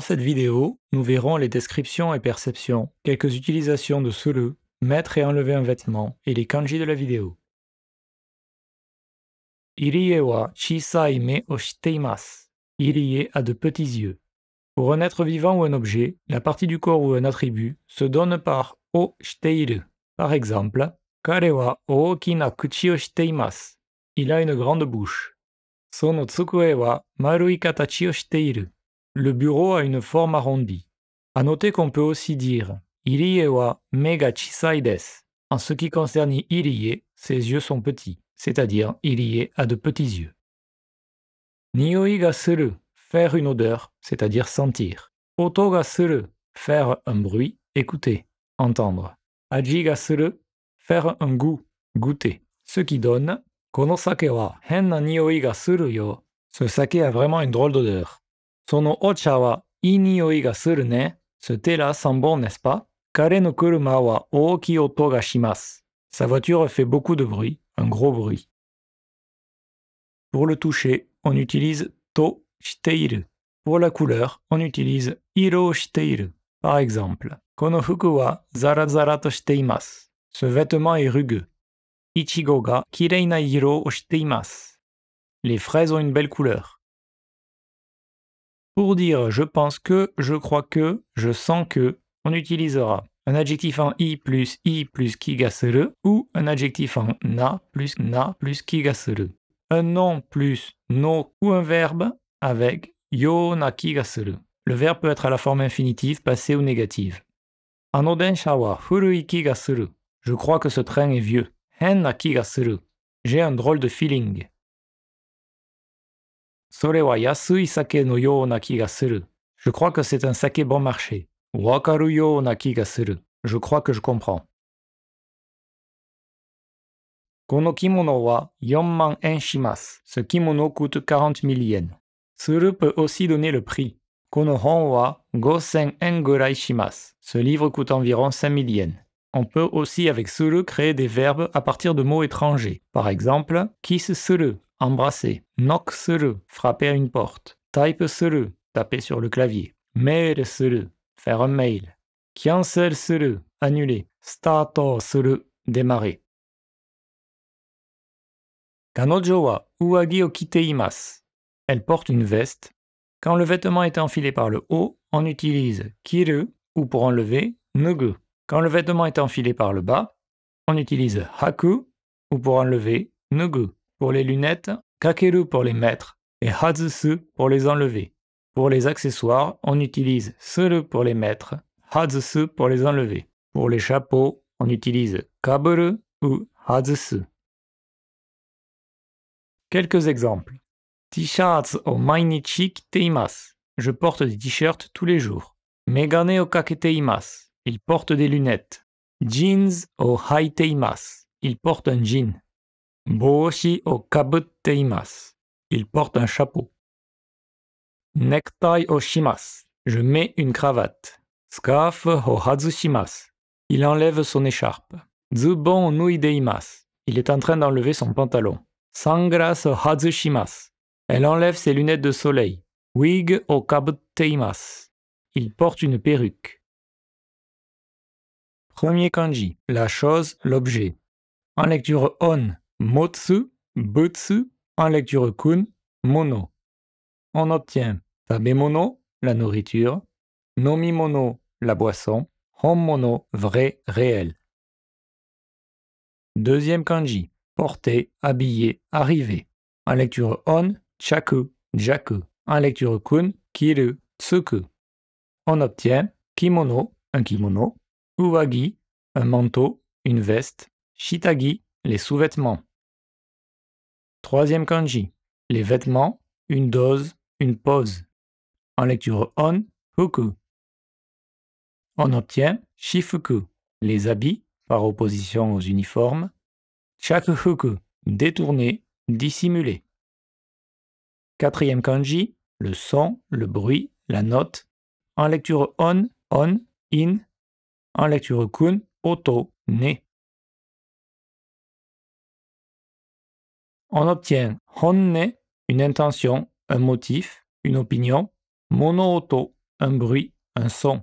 Dans cette vidéo, nous verrons les descriptions et perceptions, quelques utilisations de sulu, mettre et enlever un vêtement, et les kanji de la vidéo. Irie wa chisai me o shiteimasu. Irie a de petits yeux. Pour un être vivant ou un objet, la partie du corps ou un attribut se donne par o shiteiru. Par exemple, kare wa ookina kuchi o shiteimasu. Il a une grande bouche. Sono tsukue wa marui katachi o shiteiru. Le bureau a une forme arrondie. À noter qu'on peut aussi dire Irie wa mega En ce qui concerne Irie, ses yeux sont petits, c'est-à-dire Irie a de petits yeux. Nioi faire une odeur, c'est-à-dire sentir. Oto faire un bruit, écouter, entendre. Aji faire un goût, goûter. Ce qui donne Kono wa Ce saké a vraiment une drôle d'odeur. そのお茶はいい匂いがするね。C'était la sambon, n'est-ce pas? 彼の車は大きい音がします。Sa voiture fait beaucoup de bruit, un gros bruit. Pour le toucher, on utilise to shiteiru. Pour la couleur, on utilise iro shiteiru. Par exemple, この服はザラザラとしています。Ce vêtement est rugueux. いちごがきれいな色をしています。Les fraises ont une belle couleur. pour dire je pense que, je crois que, je sens que, on utilisera un adjectif en i plus i plus kigaseru ou un adjectif en na plus na plus kigaseru. Un nom plus no ou un verbe avec yo na kigasuru. Le verbe peut être à la forme infinitive, passée ou négative. Anodenshawa wa furui kigasuru. Je crois que ce train est vieux. Hen na J'ai un drôle de feeling. Je crois que c'est un saké bon marché. Je crois que je comprends. Ce kimono coûte 40 000 yens. Suru peut aussi donner le prix. Ce livre coûte environ 5 000 yens. On peut aussi avec suru créer des verbes à partir de mots étrangers. Par exemple, kiss suru, embrasser, knock suru, frapper à une porte, type suru, taper sur le clavier, mail suru, faire un mail, cancel suru, annuler, start suru, démarrer. Kanojo wa uagi Elle porte une veste. Quand le vêtement est enfilé par le haut, on utilise kiru ou pour enlever nugu. Quand le vêtement est enfilé par le bas, on utilise haku ou pour enlever nugu pour les lunettes, Kakeru pour les mettre et Hazusu pour les enlever. Pour les accessoires, on utilise Suru pour les mettre, Hazusu pour les enlever. Pour les chapeaux, on utilise Kaburu ou Hazusu. Quelques exemples. T-shirts au mainichi teimas. Je porte des t-shirts tous les jours. Megane o kaketeimas. Il porte des lunettes. Jeans au teimas. Il porte un jean. 帽子をかぶっています。Il o Il porte un chapeau. Nektai o shimas. Je mets une cravate. Scarf o Il enlève son écharpe. Zubon nuideimas. Il est en train d'enlever son pantalon. Sangras o Elle enlève ses lunettes de soleil. Wig o Il porte une perruque. Premier kanji. La chose, l'objet. En lecture on, motsu, butsu en lecture kun, mono. On obtient tabemono, la nourriture, nomimono, la boisson, honmono, vrai, réel. Deuxième kanji, porter, habiller, arriver. En lecture on, chaku, jaku. En lecture kun, kiru, tsuku. On obtient kimono, un kimono, uwagi, un manteau, une veste, shitagi, les sous-vêtements. Troisième kanji, les vêtements, une dose, une pause. En lecture on, huku. On obtient shifuku, les habits, par opposition aux uniformes. Chakufuku, détourné, dissimulé. Quatrième kanji, le son, le bruit, la note. En lecture on, on, in. En lecture kun, auto, né. on obtient honne, une intention, un motif, une opinion, monooto, un bruit, un son.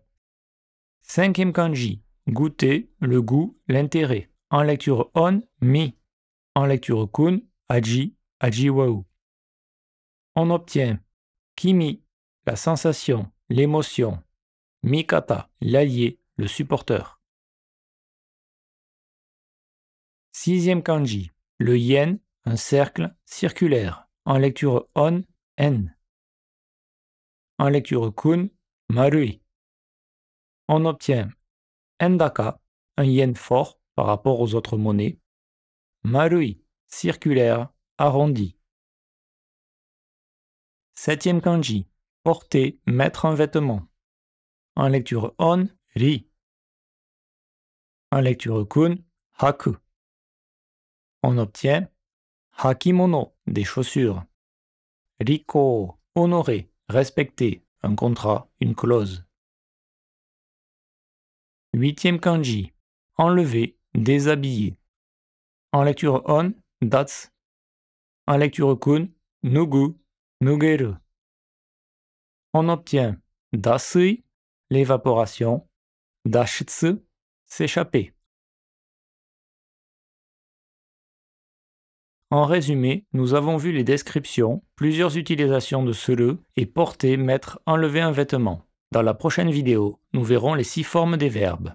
Cinquième kanji, goûter, le goût, l'intérêt. En lecture on, mi. En lecture kun, aji, ajiwau. On obtient kimi, la sensation, l'émotion, mikata, l'allié, le supporteur. Sixième kanji, le yen, un cercle circulaire. En lecture on, n En lecture kun, marui. On obtient endaka, un yen fort par rapport aux autres monnaies. Marui, circulaire, arrondi. Septième kanji, porter, mettre un vêtement. En lecture on, ri. En lecture kun, haku. On obtient hakimono, des chaussures. Riko, honorer, respecter, un contrat, une clause. Huitième kanji, enlever, déshabiller. En lecture on, dats. En lecture kun, nugu, nugeru. On obtient dasui, l'évaporation, dashitsu, s'échapper. En résumé, nous avons vu les descriptions, plusieurs utilisations de le » et porter, mettre, enlever un vêtement. Dans la prochaine vidéo, nous verrons les six formes des verbes.